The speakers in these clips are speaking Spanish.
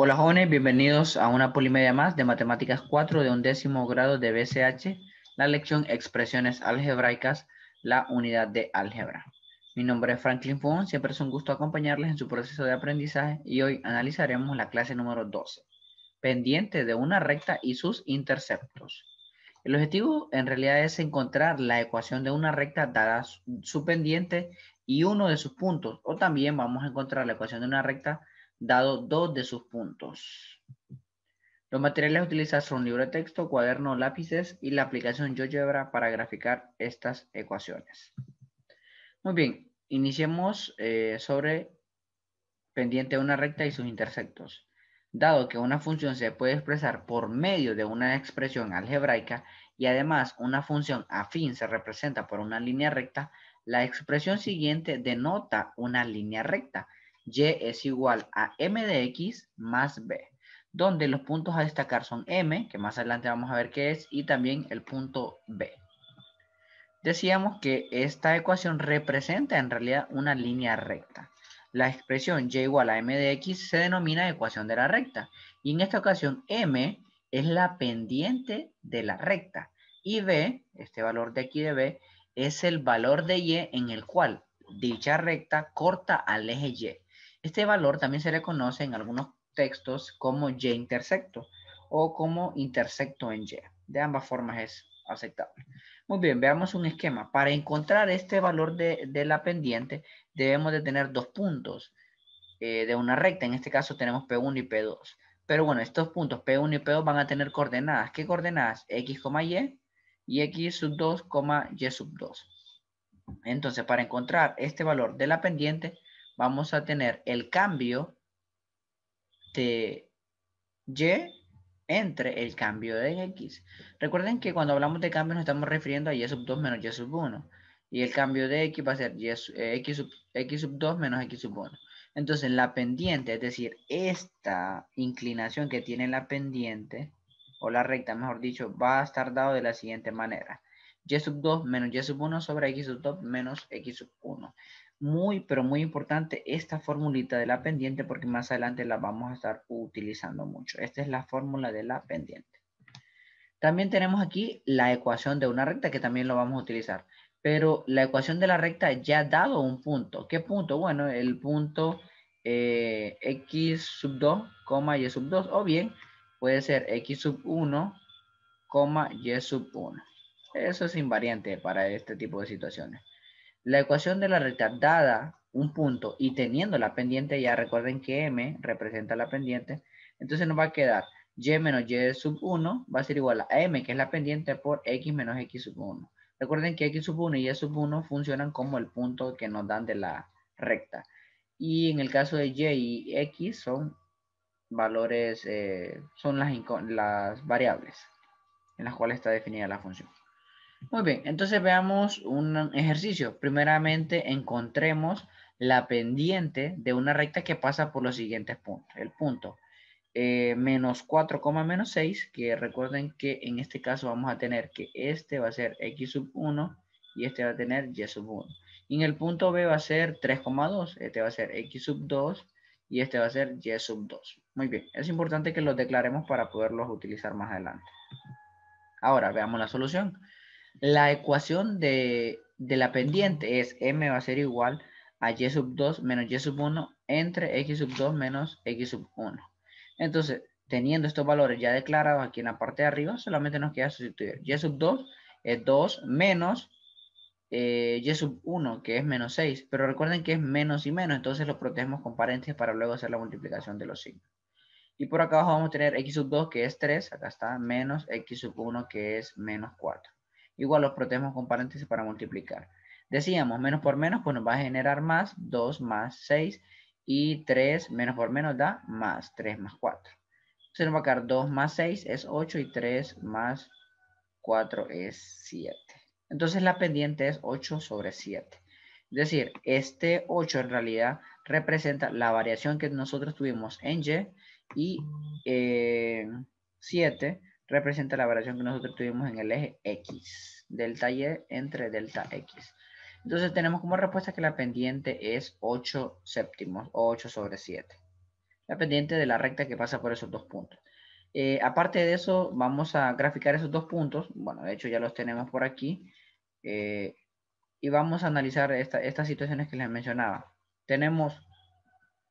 Hola jóvenes, bienvenidos a una polimedia más de Matemáticas 4 de undécimo grado de BCH, la lección Expresiones Algebraicas, la unidad de álgebra. Mi nombre es Franklin Fon, siempre es un gusto acompañarles en su proceso de aprendizaje y hoy analizaremos la clase número 12, pendiente de una recta y sus interceptos. El objetivo en realidad es encontrar la ecuación de una recta dada su pendiente y uno de sus puntos, o también vamos a encontrar la ecuación de una recta dado dos de sus puntos. Los materiales utilizados son libro de texto, cuaderno, lápices y la aplicación GeoGebra para graficar estas ecuaciones. Muy bien, iniciemos eh, sobre pendiente de una recta y sus intersectos. Dado que una función se puede expresar por medio de una expresión algebraica y además una función afín se representa por una línea recta, la expresión siguiente denota una línea recta y es igual a M de X más B, donde los puntos a destacar son M, que más adelante vamos a ver qué es, y también el punto B. Decíamos que esta ecuación representa en realidad una línea recta. La expresión y igual a m de x se denomina ecuación de la recta. Y en esta ocasión m es la pendiente de la recta. Y b, este valor de aquí de b, es el valor de y en el cual dicha recta corta al eje y. Este valor también se le conoce en algunos textos como y intersecto o como intersecto en y. De ambas formas es aceptable. Muy bien, veamos un esquema. Para encontrar este valor de, la pendiente debemos de tener dos puntos eh, de una recta. En este caso tenemos P1 y P2. Pero bueno, estos puntos P1 y P2 van a tener coordenadas. ¿Qué coordenadas? X, Y y X sub 2, Y sub 2. Entonces, para encontrar este valor de la pendiente, vamos a tener el cambio de Y entre el cambio de X. Recuerden que cuando hablamos de cambio nos estamos refiriendo a Y sub 2 menos Y sub 1. Y el cambio de X va a ser eh, X, sub, X sub 2 menos X sub 1. Entonces la pendiente, es decir, esta inclinación que tiene la pendiente, o la recta mejor dicho, va a estar dado de la siguiente manera. Y sub 2 menos Y sub 1 sobre X sub 2 menos X sub 1 muy, pero muy importante esta formulita de la pendiente porque más adelante la vamos a estar utilizando mucho. Esta es la fórmula de la pendiente. También tenemos aquí la ecuación de una recta que también lo vamos a utilizar. Pero la ecuación de la recta ya ha dado un punto. ¿Qué punto? Bueno, el punto eh, x sub 2, y sub 2. O bien, puede ser x sub 1, y sub 1. Eso es invariante para este tipo de situaciones. La ecuación de la recta dada un punto y teniendo la pendiente, ya recuerden que m representa la pendiente, entonces nos va a quedar y menos y sub 1 va a ser igual a m, que es la pendiente, por x menos x sub 1. Recuerden que x sub 1 y y sub 1 funcionan como el punto que nos dan de la recta. Y en el caso de y y x son valores, eh, son las, las variables en las cuales está definida la función. Muy bien, entonces veamos un ejercicio. Primeramente, encontremos la pendiente de una recta que pasa por los siguientes puntos. El punto eh, menos 4, menos 6, que recuerden que en este caso vamos a tener que este va a ser x sub 1 y este va a tener y sub 1. Y en el punto B va a ser 3,2, este va a ser x sub 2 y este va a ser y sub 2. Muy bien, es importante que los declaremos para poderlos utilizar más adelante. Ahora veamos la solución. La ecuación de, la pendiente es m va a ser igual a y sub 2 menos y sub 1 entre x sub 2 menos x sub 1. Entonces, teniendo estos valores ya declarados aquí en la parte de arriba, solamente nos queda sustituir. Y sub 2 es 2 menos eh, y sub 1, que es menos 6. Pero recuerden que es menos y menos, entonces lo protegemos con paréntesis para luego hacer la multiplicación de los signos. Y por acá abajo vamos a tener x sub 2, que es 3, acá está, menos x sub 1, que es menos 4. Igual los protegemos con paréntesis para multiplicar. Decíamos, menos por menos, pues nos va a generar más. 2 más 6 y 3 menos por menos da más. 3 más 4. Entonces nos va a quedar 2 más 6 es 8 y 3 más 4 es 7. Entonces la pendiente es 8 sobre 7. Es decir, este 8 en realidad representa la variación que nosotros tuvimos en Y y eh, 7 representa la variación que nosotros tuvimos en el eje X, delta Y entre delta X. Entonces tenemos como respuesta que la pendiente es 8 séptimos o 8 sobre 7. La pendiente de la recta que pasa por esos dos puntos. Eh, aparte de eso, vamos a graficar esos dos puntos. Bueno, de hecho ya los tenemos por aquí. Eh, y vamos a analizar estas situaciones que les mencionaba. Tenemos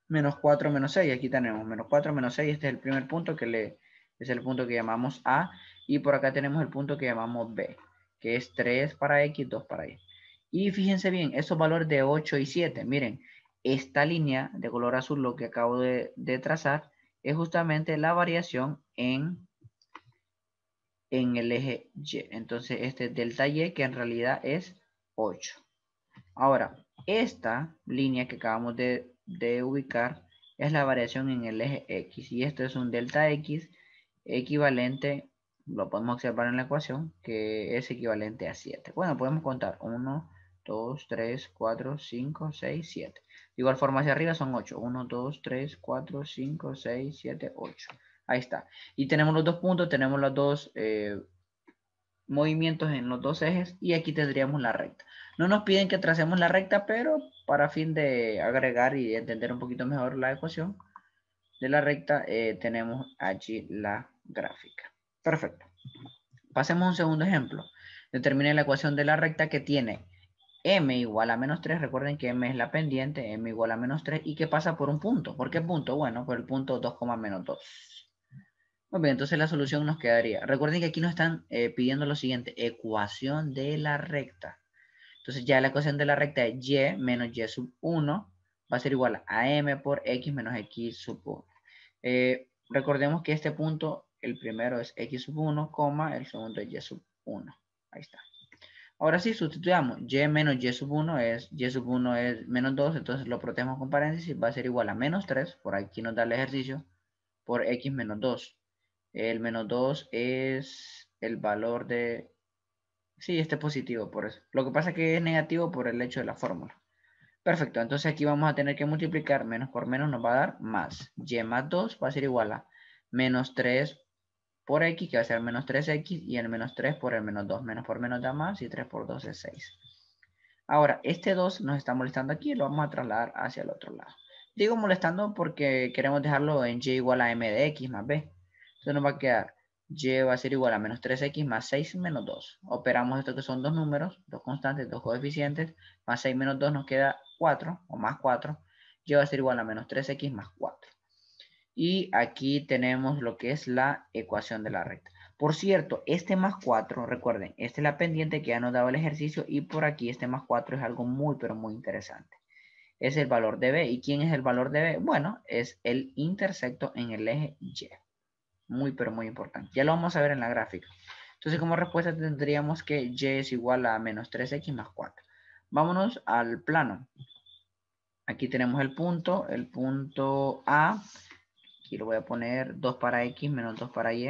menos 4, menos 6. Aquí tenemos menos 4, menos 6. Este es el primer punto que le, es el punto que llamamos A, y por acá tenemos el punto que llamamos B, que es 3 para X, 2 para Y. Y fíjense bien, esos valores de 8 y 7, miren, esta línea de color azul, lo que acabo de, trazar, es justamente la variación en, en el eje Y. Entonces, este delta Y, que en realidad es 8. Ahora, esta línea que acabamos de, de ubicar es la variación en el eje X. Y esto es un delta X equivalente, lo podemos observar en la ecuación, que es equivalente a 7. Bueno, podemos contar 1, 2, 3, 4, 5, 6, 7. igual forma hacia arriba son 8. 1, 2, 3, 4, 5, 6, 7, 8. Ahí está. Y tenemos los dos puntos, tenemos los dos eh, movimientos en los dos ejes y aquí tendríamos la recta. No nos piden que tracemos la recta, pero para fin de agregar y entender un poquito mejor la ecuación de la recta, eh, tenemos allí la gráfica. Perfecto. Pasemos a un segundo ejemplo. Determine la ecuación de la recta que tiene m igual a menos 3. Recuerden que m es la pendiente, m igual a menos 3 y que pasa por un punto. ¿Por qué punto? Bueno, por el punto 2, menos 2. Muy bien, entonces la solución nos quedaría. Recuerden que aquí nos están eh, pidiendo lo siguiente, ecuación de la recta. Entonces ya la ecuación de la recta es y menos y sub 1 va a ser igual a m por x menos x sub 1. Eh, recordemos que este punto el primero es x sub 1, el segundo es y sub 1. Ahí está. Ahora sí, sustituyamos. y menos y sub 1 es, y sub 1 es menos 2, entonces lo protegemos con paréntesis, va a ser igual a menos 3, por aquí nos da el ejercicio, por x menos 2. El menos 2 es el valor de... Sí, este es positivo, por eso. Lo que pasa es que es negativo por el hecho de la fórmula. Perfecto, entonces aquí vamos a tener que multiplicar menos por menos nos va a dar más. Y más 2 va a ser igual a menos 3 por x, que va a ser menos 3x, y el menos 3 por el menos 2. Menos por menos da más, y 3 por 2 es 6. Ahora, este 2 nos está molestando aquí, lo vamos a trasladar hacia el otro lado. Digo molestando porque queremos dejarlo en y igual a m de x más b. Entonces nos va a quedar y va a ser igual a menos 3x más 6 menos 2. Operamos esto que son dos números, dos constantes, dos coeficientes. Más 6 menos 2 nos queda 4, o más 4. y va a ser igual a menos 3x más 4. Y aquí tenemos lo que es la ecuación de la recta. Por cierto, este más 4, recuerden, esta es la pendiente que ya nos daba el ejercicio y por aquí este más 4 es algo muy, pero muy interesante. Es el valor de B. ¿Y quién es el valor de B? Bueno, es el intersecto en el eje Y. Muy, pero muy importante. Ya lo vamos a ver en la gráfica. Entonces, como respuesta tendríamos que Y es igual a menos 3X más 4. Vámonos al plano. Aquí tenemos el punto, el punto A. Aquí lo voy a poner 2 para X menos 2 para Y.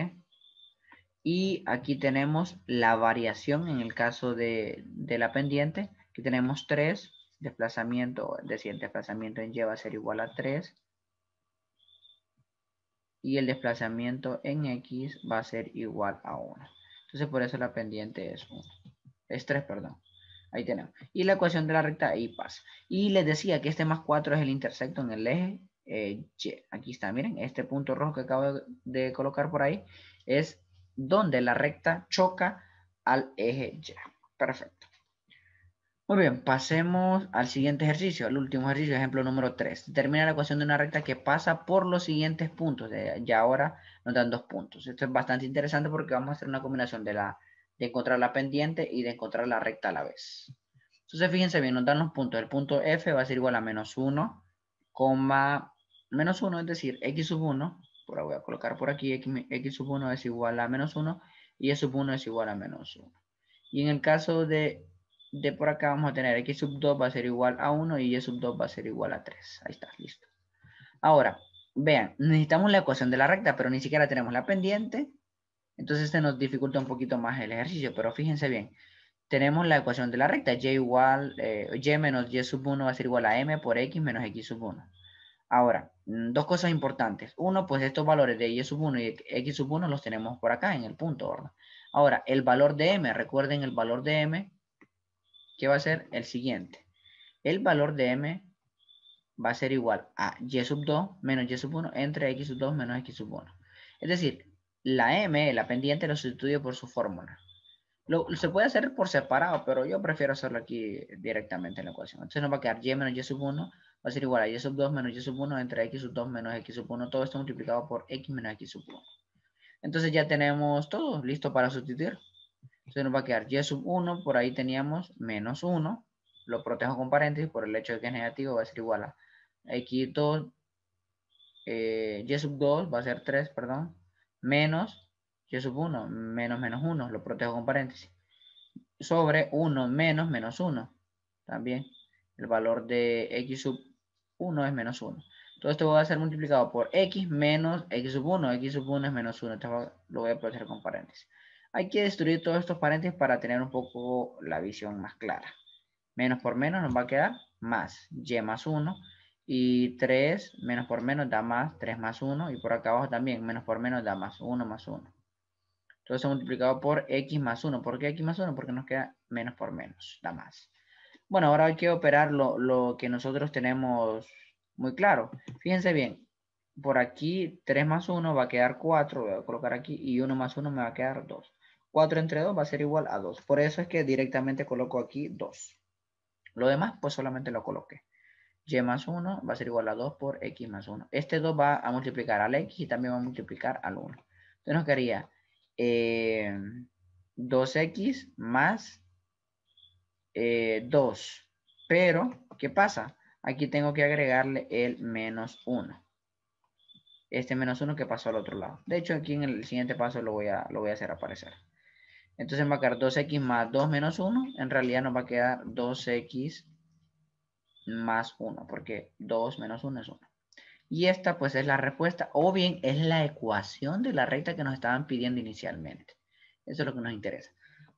Y aquí tenemos la variación en el caso de, de la pendiente. Aquí tenemos 3, desplazamiento, decir, el desplazamiento en Y va a ser igual a 3. Y el desplazamiento en X va a ser igual a 1. Entonces por eso la pendiente es 1. Es 3, perdón. Ahí tenemos. Y la ecuación de la recta ahí pasa. Y les decía que este más 4 es el intersecto en el eje eh, y. aquí está, miren, este punto rojo que acabo de colocar por ahí es donde la recta choca al eje Y. Perfecto. Muy bien, pasemos al siguiente ejercicio, al último ejercicio, ejemplo número 3. Determina la ecuación de una recta que pasa por los siguientes puntos. Ya ahora nos dan dos puntos. Esto es bastante interesante porque vamos a hacer una combinación de, la, de encontrar la pendiente y de encontrar la recta a la vez. Entonces, fíjense bien, nos dan los puntos. El punto F va a ser igual a menos 1, menos 1, es decir, x sub 1, ahora voy a colocar por aquí, x, x sub 1 es igual a menos 1 y y sub 1 es igual a menos 1. Y en el caso de, por acá vamos a tener x sub 2 va a ser igual a 1 y y sub 2 va a ser igual a 3. Ahí está, listo. Ahora, vean, necesitamos la ecuación de la recta, pero ni siquiera tenemos la pendiente. Entonces este nos dificulta un poquito más el ejercicio, pero fíjense bien. Tenemos la ecuación de la recta, y igual, eh, y menos y sub 1 va a ser igual a m por x menos x sub 1. Ahora, mm, dos cosas importantes. Uno, pues estos valores de y sub 1 y x sub 1 los tenemos por acá en el punto, orden. Ahora, el valor de m, recuerden el valor de m, que va a ser el siguiente. El valor de m va a ser igual a y sub 2 menos y sub 1 entre x sub 2 menos x sub 1. Es decir, la m, la pendiente, lo sustituyo por su fórmula se puede hacer por separado, pero yo prefiero hacerlo aquí directamente en la ecuación. Entonces nos va a quedar y menos y sub 1 va a ser igual a y sub 2 menos y sub 1 entre x sub 2 menos x sub 1. Todo esto multiplicado por x menos x sub 1. Entonces ya tenemos todo listo para sustituir. Entonces nos va a quedar y sub 1, por ahí teníamos menos 1. Lo protejo con paréntesis por el hecho de que es negativo, va a ser igual a x2, eh, y sub 2 va a ser 3, perdón, menos y sub 1 menos menos 1, lo protejo con paréntesis, sobre 1 menos menos 1, también el valor de x sub 1 es menos 1. Todo esto va a ser multiplicado por x menos x sub 1, x sub 1 es menos 1, lo voy a proteger con paréntesis. Hay que destruir todos estos paréntesis para tener un poco la visión más clara. Menos por menos nos va a quedar más, y más 1, y 3 menos por menos da más, 3 más 1. Y por acá abajo también, menos por menos da más, 1 más 1. Todo ha multiplicado por x más 1. ¿Por qué x más 1? Porque nos queda menos por menos, la más. Bueno, ahora hay que operar lo, lo que nosotros tenemos muy claro. Fíjense bien, por aquí 3 más 1 va a quedar 4, voy a colocar aquí, y 1 más 1 me va a quedar 2. 4 entre 2 va a ser igual a 2. Por eso es que directamente coloco aquí 2. Lo demás, pues solamente lo coloqué. Y más 1 va a ser igual a 2 por X más 1. Este 2 va a multiplicar al X y también va a multiplicar al 1. Entonces nos quedaría 2x eh, más 2. Eh, Pero, ¿qué pasa? Aquí tengo que agregarle el menos 1. Este menos 1 que pasó al otro lado. De hecho, aquí en el siguiente paso lo voy a, lo voy a hacer aparecer. Entonces va a quedar 2x más 2 menos 1. En realidad nos va a quedar 2x más 1. Porque 2 menos 1 es 1. Y esta pues es la respuesta o bien es la ecuación de la recta que nos estaban pidiendo inicialmente. Eso es lo que nos interesa.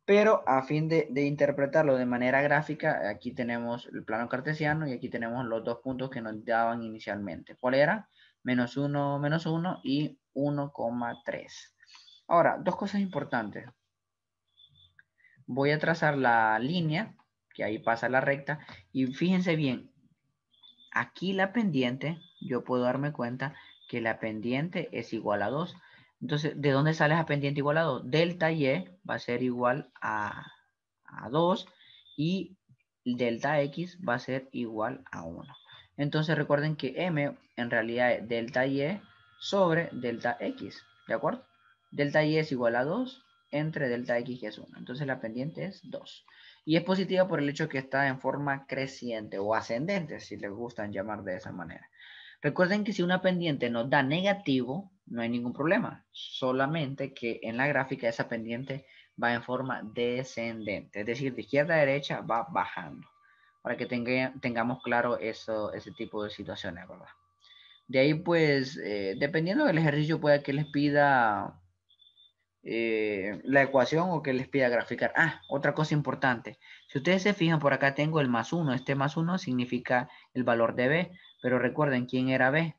Pero a fin de, interpretarlo de manera gráfica, aquí tenemos el plano cartesiano y aquí tenemos los dos puntos que nos daban inicialmente. ¿Cuál era? Menos 1, menos 1 y 1,3. Ahora, dos cosas importantes. Voy a trazar la línea, que ahí pasa la recta, y fíjense bien, aquí la pendiente yo puedo darme cuenta que la pendiente es igual a 2. Entonces, ¿de dónde sale esa pendiente igual a 2? Delta Y e va a ser igual a, 2 y delta X va a ser igual a 1. Entonces recuerden que M en realidad es delta Y e sobre delta X, ¿de acuerdo? Delta Y e es igual a 2 entre delta X que es 1. Entonces la pendiente es 2. Y es positiva por el hecho que está en forma creciente o ascendente, si les gustan llamar de esa manera. Recuerden que si una pendiente nos da negativo, no hay ningún problema. Solamente que en la gráfica esa pendiente va en forma descendente. Es decir, de izquierda a derecha va bajando. Para que tengamos claro eso, ese tipo de situaciones, ¿verdad? De ahí, pues, eh, dependiendo del ejercicio, puede que les pida eh, la ecuación o que les pida graficar. Ah, otra cosa importante. Si ustedes se fijan, por acá tengo el más 1. Este más 1 significa el valor de B. Pero recuerden quién era B.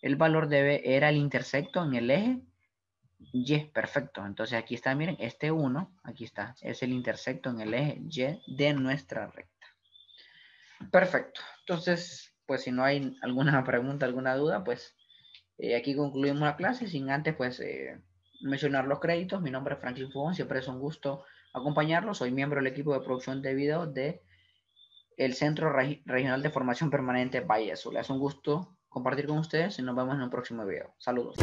El valor de B era el intersecto en el eje Y. Perfecto. Entonces aquí está, miren, este 1, aquí está, es el intersecto en el eje Y de nuestra recta. Perfecto. Entonces, pues si no hay alguna pregunta, alguna duda, pues eh, aquí concluimos la clase. Sin antes, pues, eh, mencionar los créditos. Mi nombre es Franklin Fugón. Siempre es un gusto acompañarlos. Soy miembro del equipo de producción de video de el Centro Regional de Formación Permanente Valle Azul. Es un gusto compartir con ustedes y nos vemos en un próximo video. Saludos.